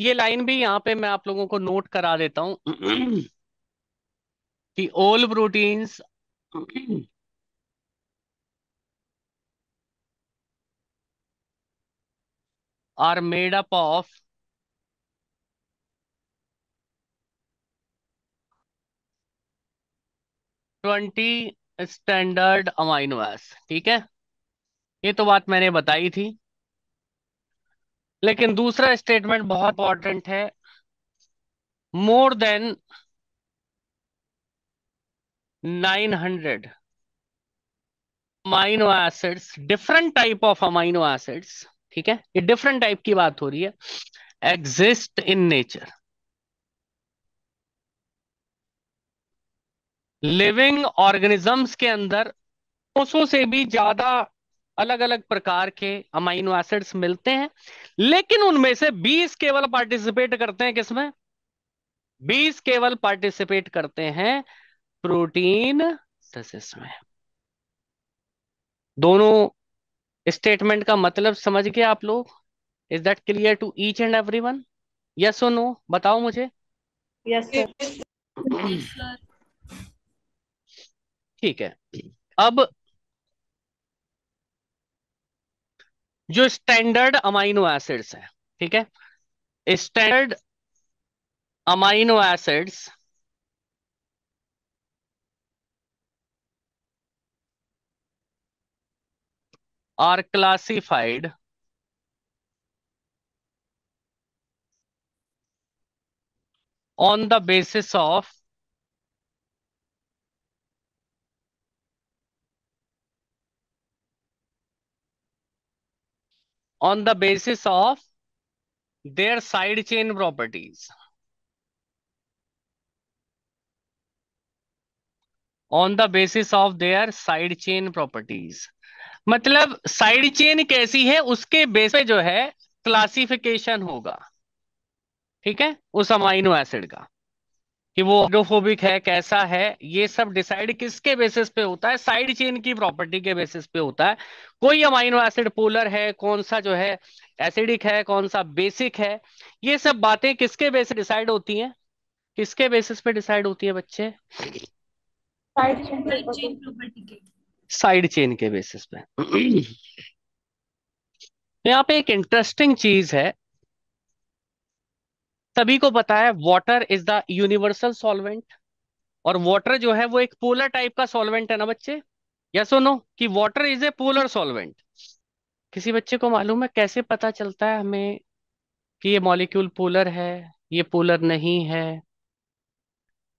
ये लाइन भी यहाँ पे मैं आप लोगों को नोट करा देता हूं कि all proteins are made up of twenty standard amino एस ठीक है ये तो बात मैंने बताई थी लेकिन दूसरा स्टेटमेंट बहुत इंपॉर्टेंट है more than nine hundred amino acids different type of amino acids ठीक है ये डिफरेंट टाइप की बात हो रही है exist in nature living organisms के अंदर 200 से भी ज्यादा अलग अलग प्रकार के अमाइनो एसिड्स मिलते हैं लेकिन उनमें से 20 केवल पार्टिसिपेट करते हैं किसमें 20 केवल पार्टिसिपेट करते हैं प्रोटीन में दोनों स्टेटमेंट का मतलब समझ गए आप लोग is that clear to each and every one yes or no बताओ मुझे yes, sir. ठीक है अब जो स्टैंडर्ड अमाइनो एसिड्स है ठीक है standard amino acids are classified on the basis of on the basis of their side chain properties. On the basis of their side chain properties मतलब साइड चेन कैसी है उसके बेस पे जो है क्लासिफिकेशन होगा ठीक है उस अमाइनो एसिड का कि वो हाइड्रोफोबिक है कैसा है ये सब डिसाइड किसके बेसिस पे होता है साइड चेन की प्रॉपर्टी के बेसिस पे होता है कोई अमाइनो एसिड पोलर है कौन सा जो है एसिडिक है कौन सा बेसिक है ये सब बातें किसके बेसिस डिसाइड होती हैं किसके बेसिस पे डिसाइड होती है बच्चे साइड चेन के बेसिस पे तो यहाँ पे एक इंटरेस्टिंग चीज है सभी को पता है water is the universal solvent और वाटर जो है वो एक पोलर टाइप का सॉल्वेंट है ना बच्चे या सुनो कि water is a polar solvent किसी बच्चे को मालूम है कैसे पता चलता है हमें कि ये मॉलिक्यूल पोलर है ये पोलर नहीं है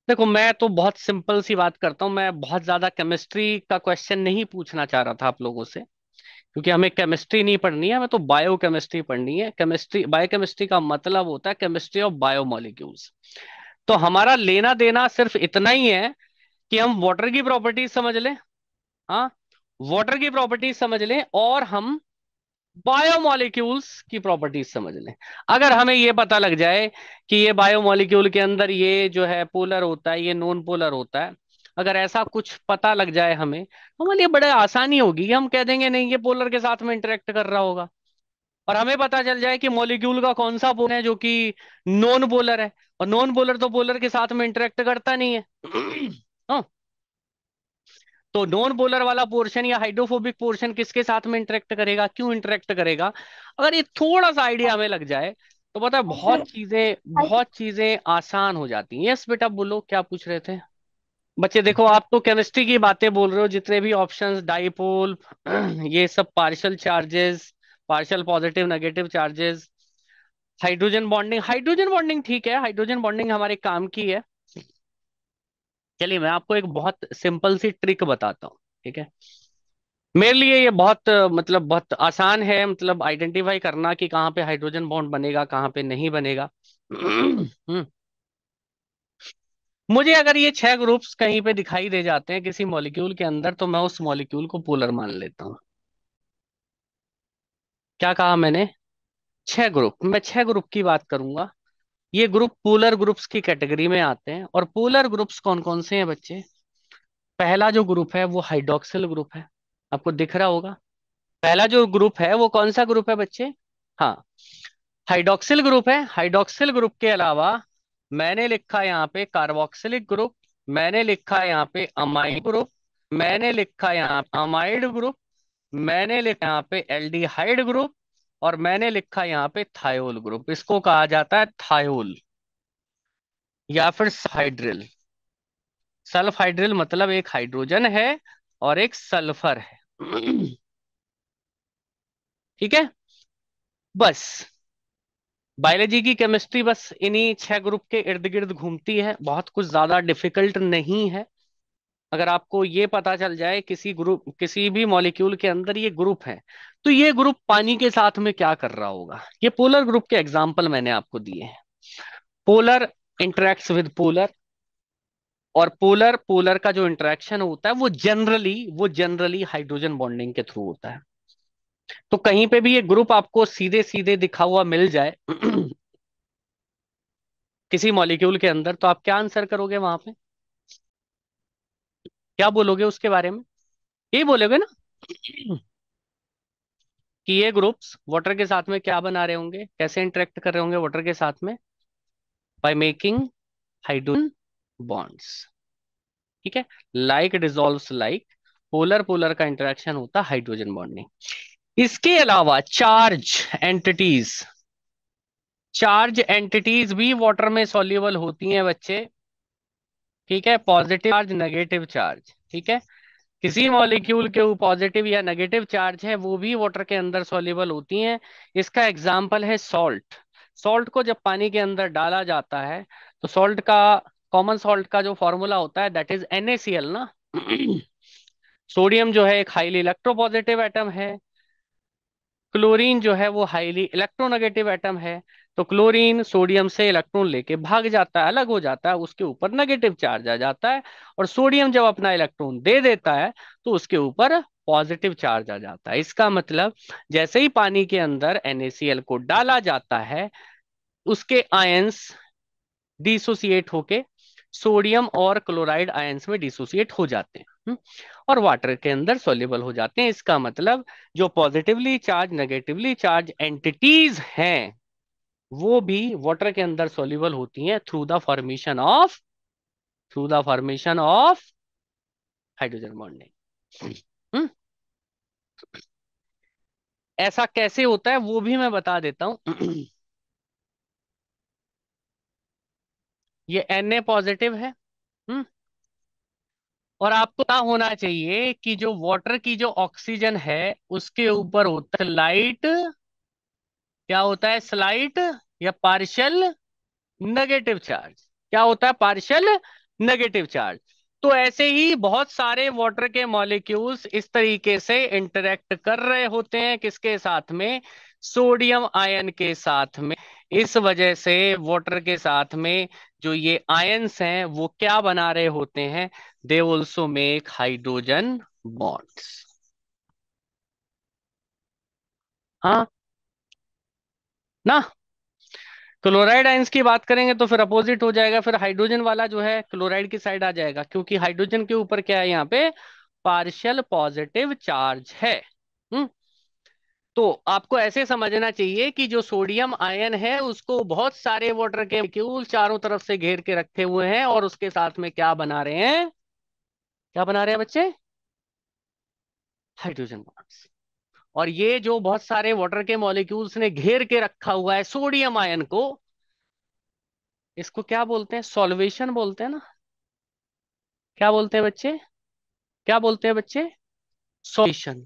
देखो मैं तो बहुत सिंपल सी बात करता हूं मैं बहुत ज्यादा केमिस्ट्री का क्वेश्चन नहीं पूछना चाह रहा था आप लोगों से क्योंकि हमें केमिस्ट्री नहीं पढ़नी है हमें तो बायो केमिस्ट्री पढ़नी है केमिस्ट्री बायो केमिस्ट्री का मतलब होता है केमिस्ट्री ऑफ बायो मॉलिक्यूल्स तो हमारा लेना देना सिर्फ इतना ही है कि हम वाटर की प्रॉपर्टीज समझ लें हाँ वाटर की प्रॉपर्टीज समझ लें और हम बायोमोलिक्यूल्स की प्रॉपर्टीज समझ लें अगर हमें ये पता लग जाए कि ये बायोमोलिक्यूल के अंदर ये जो है पोलर होता है ये नॉन पोलर होता है अगर ऐसा कुछ पता लग जाए हमें हमारे तो मतलब लिए बड़े आसानी होगी कि हम कह देंगे नहीं ये पोलर के साथ में इंटरेक्ट कर रहा होगा और हमें पता चल जाए कि मॉलिक्यूल का कौन सा पोलर है जो कि नॉन पोलर है और नॉन पोलर तो पोलर के साथ में इंटरेक्ट करता नहीं है हाँ। तो नॉन पोलर वाला पोर्शन या हाइड्रोफोबिक पोर्शन किसके साथ में इंटरेक्ट करेगा क्यों इंटरेक्ट करेगा अगर ये थोड़ा सा आइडिया हमें लग जाए तो पता है बहुत चीजें बहुत चीजें आसान हो जाती हैं यस बेटा बोलो क्या पूछ रहे थे बच्चे देखो आप तो केमिस्ट्री की बातें बोल रहे हो जितने भी ऑप्शंस डाइपोल ये सब partial charges partial positive negative charges hydrogen bonding hydrogen bonding ठीक है हाइड्रोजन बॉन्डिंग हमारे काम की है चलिए मैं आपको एक बहुत सिंपल सी ट्रिक बताता हूँ ठीक है मेरे लिए ये बहुत मतलब बहुत आसान है मतलब आइडेंटिफाई करना कि कहाँ पे हाइड्रोजन बॉन्ड बनेगा कहाँ पे नहीं बनेगा हम्म। मुझे अगर ये छह ग्रुप्स कहीं पे दिखाई दे जाते हैं किसी मॉलिक्यूल के अंदर तो मैं उस मॉलिक्यूल को पोलर मान लेता हूँ क्या कहा मैंने छह ग्रुप मैं छह ग्रुप की बात करूंगा ये ग्रुप पोलर ग्रुप्स की कैटेगरी में आते हैं और पोलर ग्रुप्स कौन कौन से हैं बच्चे पहला जो ग्रुप है वो हाइड्रोक्सिल ग्रुप है आपको दिख रहा होगा पहला जो ग्रुप है वो कौन सा ग्रुप है बच्चे हाँ हाइड्रोक्सिल ग्रुप है हाइड्रोक्सिल ग्रुप के अलावा मैंने लिखा यहाँ पे कार्बोक्सिलिक ग्रुप मैंने लिखा यहाँ पे अमाइड ग्रुप मैंने लिखा यहाँ अमाइड ग्रुप मैंने लिखा यहाँ पे एल्डिहाइड ग्रुप और मैंने लिखा यहाँ पे थायोल ग्रुप इसको कहा जाता है थायोल या फिर हाइड्रिल सल्फ हाइड्रिल मतलब एक हाइड्रोजन है और एक सल्फर है ठीक है बस बायोलॉजी की केमिस्ट्री बस इन्हीं छह ग्रुप के इर्द गिर्द घूमती है बहुत कुछ ज्यादा डिफिकल्ट नहीं है अगर आपको ये पता चल जाए किसी ग्रुप किसी भी मॉलिक्यूल के अंदर ये ग्रुप है तो ये ग्रुप पानी के साथ में क्या कर रहा होगा ये पोलर ग्रुप के एग्जाम्पल मैंने आपको दिए हैं पोलर इंटरेक्ट विद पोलर और पोलर पोलर का जो इंटरेक्शन होता है वो जनरली वो जनरली हाइड्रोजन बॉन्डिंग के थ्रू होता है तो कहीं पे भी ये ग्रुप आपको सीधे सीधे दिखा हुआ मिल जाए किसी मॉलिक्यूल के अंदर तो आप क्या आंसर करोगे वहां पे क्या बोलोगे उसके बारे में यही बोलोगे ना कि ये ग्रुप्स वाटर के साथ में क्या बना रहे होंगे कैसे इंटरेक्ट कर रहे होंगे वाटर के साथ में बाय मेकिंग हाइड्रोजन बॉन्ड्स ठीक है like dissolve like polar polar का इंटरेक्शन होता हाइड्रोजन बॉन्ड इसके अलावा चार्ज एंटिटीज चार्ज एंटिटीज भी वाटर में सॉल्यूबल होती हैं बच्चे ठीक है पॉजिटिव चार्ज नेगेटिव चार्ज ठीक है किसी मॉलिक्यूल के वो पॉजिटिव या नेगेटिव चार्ज है वो भी वाटर के अंदर सॉल्यूबल होती हैं इसका एग्जाम्पल है सॉल्ट सॉल्ट को जब पानी के अंदर डाला जाता है तो सॉल्ट का कॉमन सॉल्ट का जो फॉर्मूला होता है दैट इज एन ना सोडियम जो है एक हाईली इलेक्ट्रोपॉजिटिव एटम है क्लोरीन जो है वो हाईली इलेक्ट्रोनेगेटिव एटम है तो क्लोरीन सोडियम से इलेक्ट्रॉन लेके भाग जाता है अलग हो जाता है उसके ऊपर नेगेटिव चार्ज आ जाता है और सोडियम जब अपना इलेक्ट्रॉन दे देता है तो उसके ऊपर पॉजिटिव चार्ज आ जाता है इसका मतलब जैसे ही पानी के अंदर NaCl को डाला जाता है उसके आयंस डिसोसिएट होके सोडियम और क्लोराइड आयंस में डिसोसिएट हो जाते हैं हम्म। और वाटर के अंदर सोल्यूबल हो जाते हैं इसका मतलब जो positively charge negatively charge entities हैं वो भी वाटर के अंदर सोल्यूबल होती हैं through the formation of through the formation of hydrogen bonding ऐसा कैसे होता है वो भी मैं बता देता हूं ये एन ए पॉजिटिव है और आपको पता होना चाहिए कि जो वाटर की जो ऑक्सीजन है उसके ऊपर होता है लाइट क्या होता है स्लाइट या पार्शियल नेगेटिव चार्ज क्या होता है पार्शियल नेगेटिव चार्ज तो ऐसे ही बहुत सारे वाटर के मॉलिक्यूल्स इस तरीके से इंटरेक्ट कर रहे होते हैं किसके साथ में सोडियम आयन के साथ में इस वजह से वाटर के साथ में जो ये आयंस हैं वो क्या बना रहे होते हैं they also make hydrogen bonds हाँ ना क्लोराइड तो आयंस की बात करेंगे तो फिर अपोजिट हो जाएगा फिर हाइड्रोजन वाला जो है क्लोराइड की साइड आ जाएगा क्योंकि हाइड्रोजन के ऊपर क्या है यहाँ पे पार्शियल पॉजिटिव चार्ज है हुँ? हम्म। तो आपको ऐसे समझना चाहिए कि जो सोडियम आयन है उसको बहुत सारे वाटर के क्यूल चारों तरफ से घेर के रखे हुए हैं और उसके साथ में क्या बना रहे हैं क्या बना रहे हैं बच्चे हाइड्रोजन बॉन्ड्स और ये जो बहुत सारे वाटर के मॉलिक्यूल्स ने घेर के रखा हुआ है सोडियम आयन को इसको क्या बोलते हैं सॉल्वेशन बोलते हैं ना क्या बोलते हैं बच्चे क्या बोलते हैं बच्चे सॉल्यूशन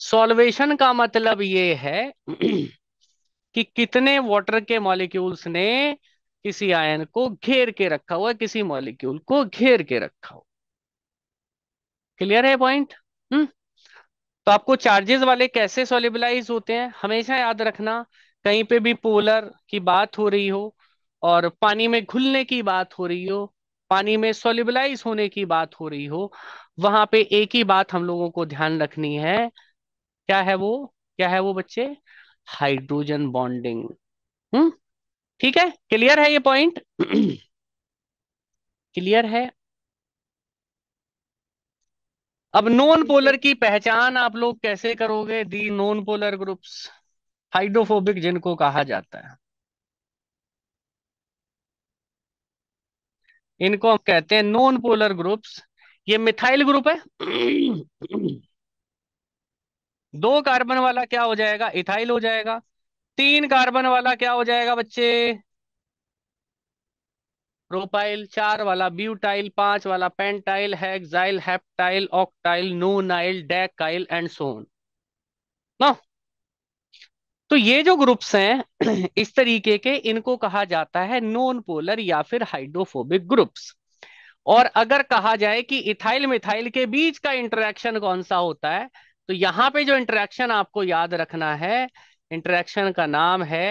सॉल्वेशन का मतलब ये है कि कितने वाटर के मॉलिक्यूल्स ने किसी आयन को घेर के रखा हुआ किसी मॉलिक्यूल को घेर के रखा हो क्लियर है पॉइंट हम्म। तो आपको चार्जेस वाले कैसे सोलिबलाइज होते हैं हमेशा याद रखना कहीं पे भी पोलर की बात हो रही हो और पानी में घुलने की बात हो रही हो पानी में सोलिबलाइज होने की बात हो रही हो वहां पे एक ही बात हम लोगों को ध्यान रखनी है क्या है वो क्या है वो बच्चे हाइड्रोजन हम्म, बॉन्डिंग ठीक है क्लियर है ये पॉइंट क्लियर है अब नॉन पोलर की पहचान आप लोग कैसे करोगे the non polar groups hydrophobic जिनको कहा जाता है इनको हम कहते हैं नॉन पोलर ग्रुप्स ये मिथाइल ग्रुप है दो कार्बन वाला क्या हो जाएगा इथाइल हो जाएगा तीन कार्बन वाला क्या हो जाएगा बच्चे प्रोपाइल चार वाला ब्यूटाइल पांच वाला pentyl hexyl heptyl octyl nonyl decyl and so on ना तो ये जो ग्रुप्स हैं इस तरीके के इनको कहा जाता है नॉन पोलर या फिर हाइड्रोफोबिक ग्रुप्स और अगर कहा जाए कि इथाइल मिथाइल के बीच का इंटरेक्शन कौन सा होता है तो यहाँ पे जो इंटरेक्शन आपको याद रखना है इंटरेक्शन का नाम है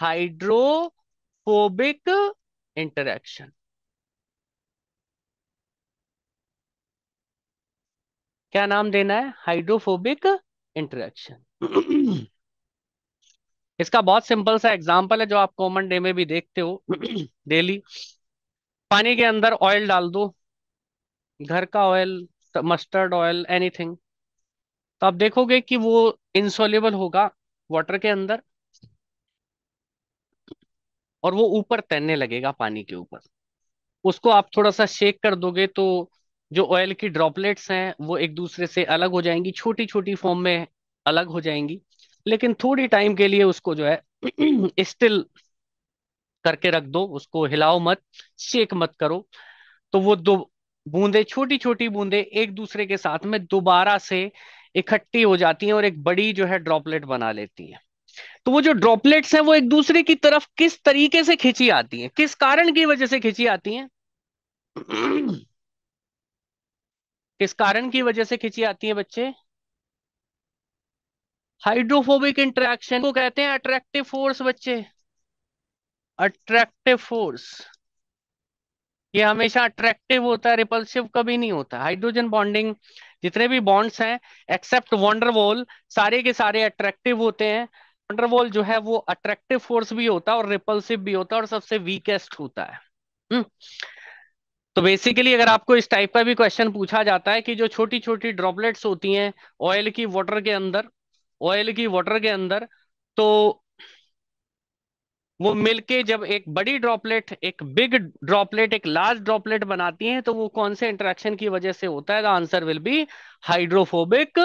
हाइड्रोफोबिक इंटरेक्शन क्या नाम देना है हाइड्रोफोबिक इंटरेक्शन इसका बहुत सिंपल सा एग्जांपल है जो आप कॉमन डे में भी देखते हो डेली पानी के अंदर ऑयल डाल दो घर का ऑयल मस्टर्ड ऑयल एनीथिंग तो आप देखोगे कि वो इंसोलेबल होगा वाटर के अंदर और वो ऊपर तैरने लगेगा पानी के ऊपर उसको आप थोड़ा सा शेक कर दोगे तो जो ऑयल की ड्रॉपलेट्स हैं वो एक दूसरे से अलग हो जाएंगी छोटी छोटी फॉर्म में अलग हो जाएंगी लेकिन थोड़ी टाइम के लिए उसको जो है स्टिल करके रख दो उसको हिलाओ मत शेक मत करो तो वो दो बूंदे छोटी छोटी बूंदे एक दूसरे के साथ में दोबारा से इकट्ठी हो जाती हैं और एक बड़ी जो है ड्रॉपलेट बना लेती हैं तो वो जो ड्रॉपलेट्स हैं वो एक दूसरे की तरफ किस तरीके से खिंची आती हैं किस कारण की वजह से खिंची आती हैं किस कारण की वजह से खिंची आती हैं बच्चे हाइड्रोफोबिक इंट्रैक्शन को कहते हैं अट्रैक्टिव फोर्स बच्चे अट्रैक्टिव फोर्स ये हमेशा अट्रैक्टिव होता है रिपल्सिव कभी नहीं होता हाइड्रोजन बॉन्डिंग जितने भी बॉन्ड्स हैं एक्सेप्ट वॉन्डरवॉल सारे के सारे अट्रैक्टिव होते हैं वॉन्डरवॉल जो है वो अट्रैक्टिव फोर्स भी होता है और रिपल्सिव भी होता है और सबसे वीकेस्ट होता है हम्म। तो बेसिकली अगर आपको इस टाइप का भी क्वेश्चन पूछा जाता है कि जो छोटी छोटी ड्रॉपलेट्स होती हैं ऑयल की वाटर के अंदर ऑयल की वाटर के अंदर तो वो मिलके जब एक बड़ी ड्रॉपलेट एक बिग ड्रॉपलेट एक लार्ज ड्रॉपलेट बनाती हैं तो वो कौन से इंटरेक्शन की वजह से होता है answer will be hydrophobic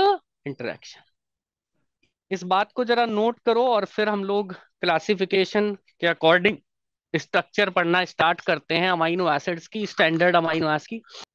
interaction इस बात को जरा नोट करो और फिर हम लोग क्लासिफिकेशन के अकॉर्डिंग स्ट्रक्चर पढ़ना स्टार्ट करते हैं अमाइनो एसिड्स की स्टैंडर्ड अमाइनो एसिड की